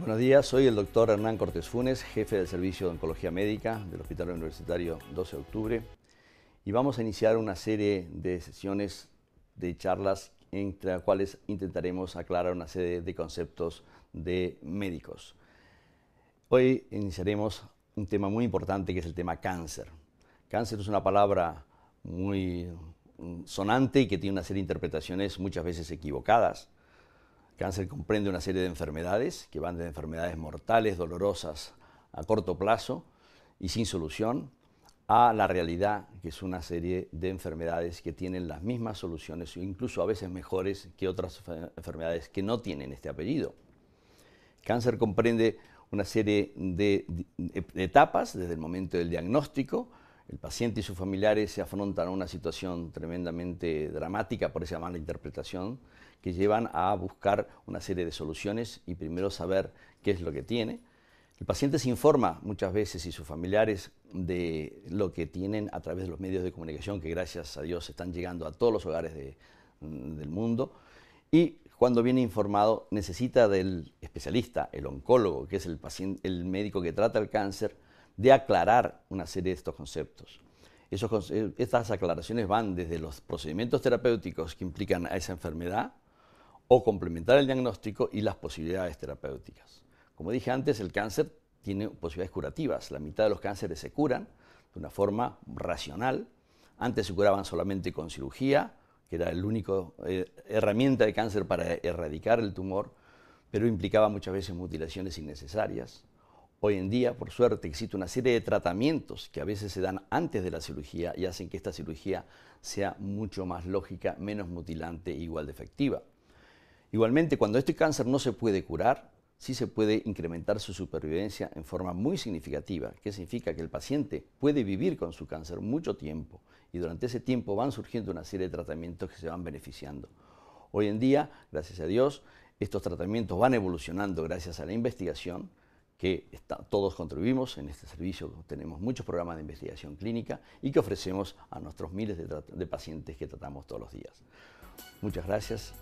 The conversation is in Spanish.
Buenos días, soy el doctor Hernán Cortés Funes, jefe del Servicio de Oncología Médica del Hospital Universitario 12 de Octubre, y vamos a iniciar una serie de sesiones de charlas entre las cuales intentaremos aclarar una serie de conceptos de médicos. Hoy iniciaremos un tema muy importante que es el tema cáncer. Cáncer es una palabra muy mm, sonante y que tiene una serie de interpretaciones muchas veces equivocadas cáncer comprende una serie de enfermedades que van de enfermedades mortales, dolorosas, a corto plazo y sin solución, a la realidad, que es una serie de enfermedades que tienen las mismas soluciones o incluso a veces mejores que otras enfermedades que no tienen este apellido. Cáncer comprende una serie de etapas, desde el momento del diagnóstico el paciente y sus familiares se afrontan a una situación tremendamente dramática por esa mala interpretación, que llevan a buscar una serie de soluciones y primero saber qué es lo que tiene. El paciente se informa muchas veces y sus familiares de lo que tienen a través de los medios de comunicación que gracias a Dios están llegando a todos los hogares mm, del mundo. Y cuando viene informado necesita del especialista, el oncólogo, que es el médico que trata el cáncer, de aclarar una serie de estos conceptos. Eh, estas aclaraciones van desde los procedimientos terapéuticos que implican a esa enfermedad o complementar el diagnóstico y las posibilidades terapéuticas. Como dije antes, el cáncer tiene posibilidades curativas. La mitad de los cánceres se curan de una forma racional. Antes se curaban solamente con cirugía, que era la única eh, herramienta de cáncer para erradicar el tumor, pero implicaba muchas veces mutilaciones innecesarias Hoy en día, por suerte, existe una serie de tratamientos que a veces se dan antes de la cirugía y hacen que esta cirugía sea mucho más lógica, menos mutilante e igual de efectiva. Igualmente, cuando este cáncer no se puede curar, sí se puede incrementar su supervivencia en forma muy significativa, que significa que el paciente puede vivir con su cáncer mucho tiempo y durante ese tiempo van surgiendo una serie de tratamientos que se van beneficiando. Hoy en día, gracias a Dios, estos tratamientos van evolucionando gracias a la investigación que todos contribuimos en este servicio, tenemos muchos programas de investigación clínica y que ofrecemos a nuestros miles de pacientes que tratamos todos los días. Muchas gracias.